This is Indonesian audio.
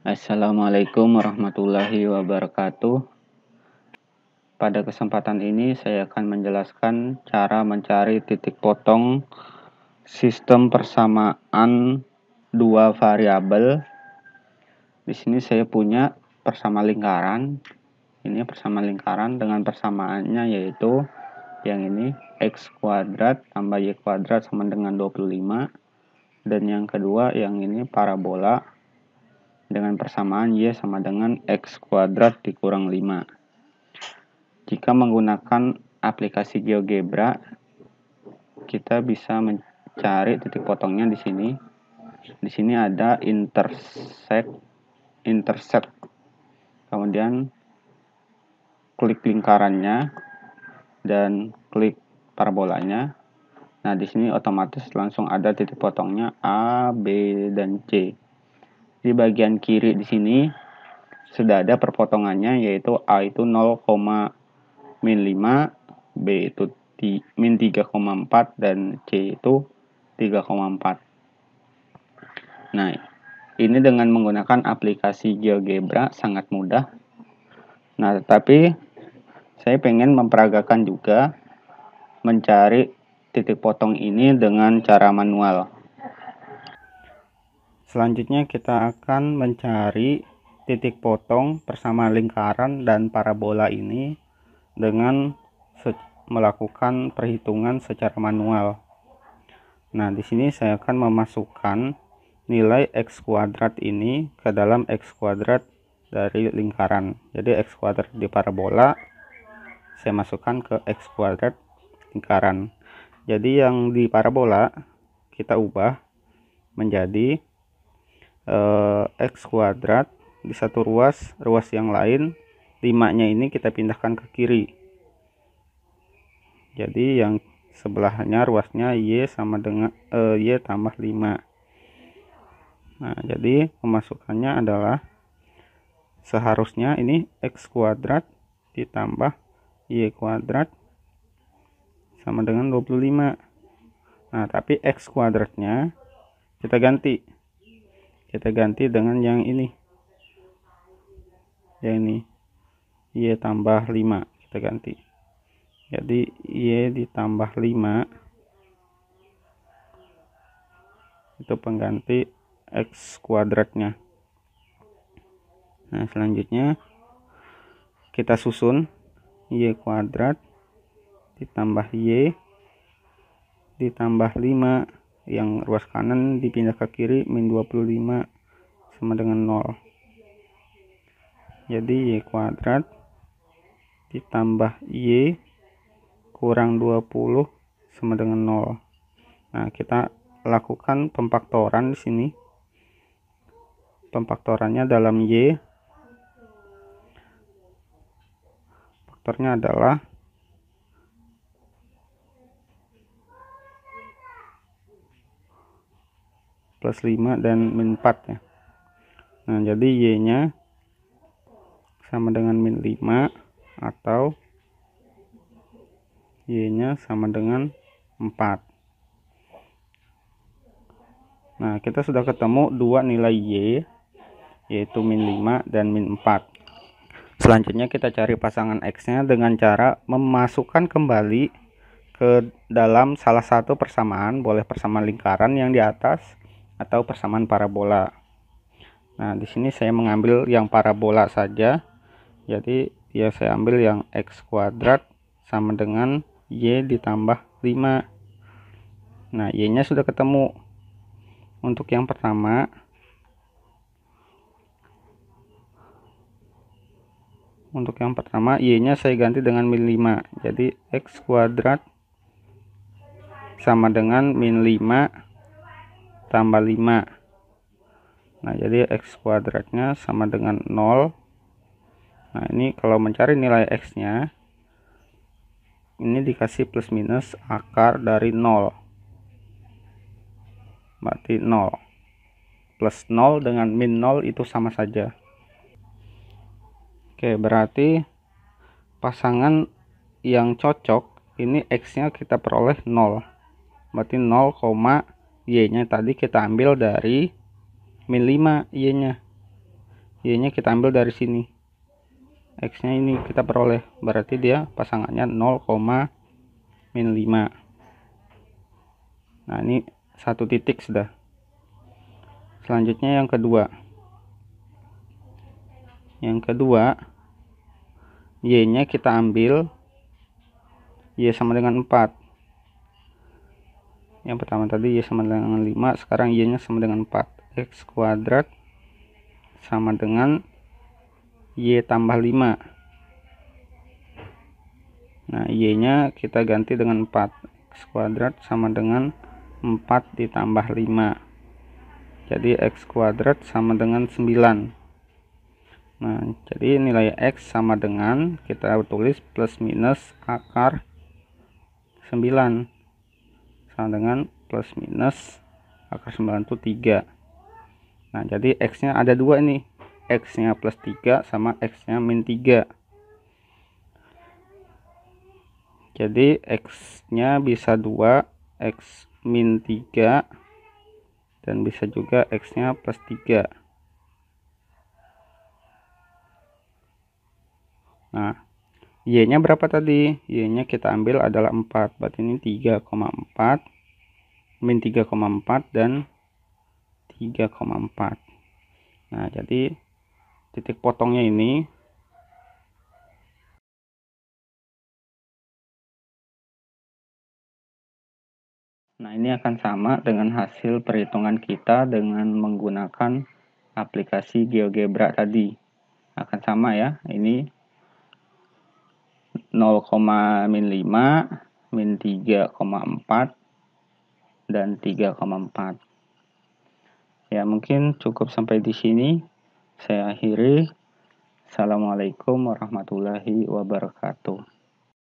Assalamualaikum warahmatullahi wabarakatuh. Pada kesempatan ini saya akan menjelaskan cara mencari titik potong sistem persamaan dua variabel. Di sini saya punya persamaan lingkaran. Ini persamaan lingkaran dengan persamaannya yaitu yang ini x kuadrat tambah y kuadrat sama dengan 25 dan yang kedua yang ini parabola dengan persamaan Y sama dengan X kuadrat dikurang 5. Jika menggunakan aplikasi GeoGebra, kita bisa mencari titik potongnya di sini. Di sini ada intersect, intersect. Kemudian klik lingkarannya dan klik parabolanya. Nah, di sini otomatis langsung ada titik potongnya A, B, dan C di bagian kiri di sini sudah ada perpotongannya yaitu A itu 0,5, B itu min 3,4 dan C itu 3,4. Nah, ini dengan menggunakan aplikasi GeoGebra sangat mudah. Nah, tetapi saya pengen memperagakan juga mencari titik potong ini dengan cara manual. Selanjutnya kita akan mencari titik potong bersama lingkaran dan parabola ini dengan melakukan perhitungan secara manual. Nah, di sini saya akan memasukkan nilai x kuadrat ini ke dalam x kuadrat dari lingkaran. Jadi x kuadrat di parabola saya masukkan ke x kuadrat lingkaran. Jadi yang di parabola kita ubah menjadi eh, x kuadrat di satu ruas ruas yang lain 5 nya ini kita pindahkan ke kiri jadi yang sebelahnya ruasnya y sama dengan eh, y tambah 5 Nah, jadi pemasukannya adalah seharusnya ini x kuadrat ditambah y kuadrat sama dengan 25. Nah, tapi x kuadratnya kita ganti kita ganti dengan yang ini yang ini Y tambah 5 kita ganti jadi Y ditambah 5 itu pengganti X kuadratnya nah selanjutnya kita susun Y kuadrat ditambah Y ditambah 5 yang ruas kanan dipindah ke kiri min 25 sama dengan 0 jadi y kuadrat ditambah y kurang 20 sama dengan 0 nah kita lakukan pemfaktoran di sini pemfaktorannya dalam y faktornya adalah plus 5 dan min 4 ya nah jadi y nya sama dengan min 5 atau y nya sama dengan 4 Nah, kita sudah ketemu dua nilai Y, yaitu min 5 dan min 4. Selanjutnya kita cari pasangan X-nya dengan cara memasukkan kembali ke dalam salah satu persamaan, boleh persamaan lingkaran yang di atas, atau persamaan parabola. Nah, di sini saya mengambil yang parabola saja. Jadi, ya saya ambil yang x kuadrat sama dengan y ditambah 5. Nah, y-nya sudah ketemu. Untuk yang pertama, untuk yang pertama y-nya saya ganti dengan min 5. Jadi, x kuadrat sama dengan min 5 tambah 5 nah jadi X kuadratnya sama dengan 0 nah ini kalau mencari nilai X nya ini dikasih plus minus akar dari 0 berarti 0 plus 0 dengan min 0 itu sama saja oke berarti pasangan yang cocok ini X nya kita peroleh 0 berarti 0, Y-nya tadi kita ambil dari min 5 Y-nya. Y-nya kita ambil dari sini. X-nya ini kita peroleh. Berarti dia pasangannya 0, min 5. Nah, ini satu titik sudah. Selanjutnya yang kedua. Yang kedua, Y-nya kita ambil Y sama dengan 4 yang pertama tadi y sama dengan 5 sekarang y nya sama dengan 4 x kuadrat sama dengan y tambah 5 nah y nya kita ganti dengan 4 x kuadrat sama dengan 4 ditambah 5 jadi x kuadrat sama dengan 9 nah jadi nilai x sama dengan kita tulis plus minus akar 9 sama dengan plus minus akar 93 nah jadi X nya ada dua ini X nya plus 3 sama X nya min 3 jadi X nya bisa 2 X min 3 dan bisa juga X nya plus 3 nah Y-nya berapa tadi? Y-nya kita ambil adalah 4. Berarti ini 3,4 min 3,4 dan 3,4. Nah, jadi titik potongnya ini Nah, ini akan sama dengan hasil perhitungan kita dengan menggunakan aplikasi GeoGebra tadi. Akan sama ya, ini 0, min 5, min 3,4, dan 3,4. Ya, mungkin cukup sampai di sini. Saya akhiri. Assalamualaikum warahmatullahi wabarakatuh.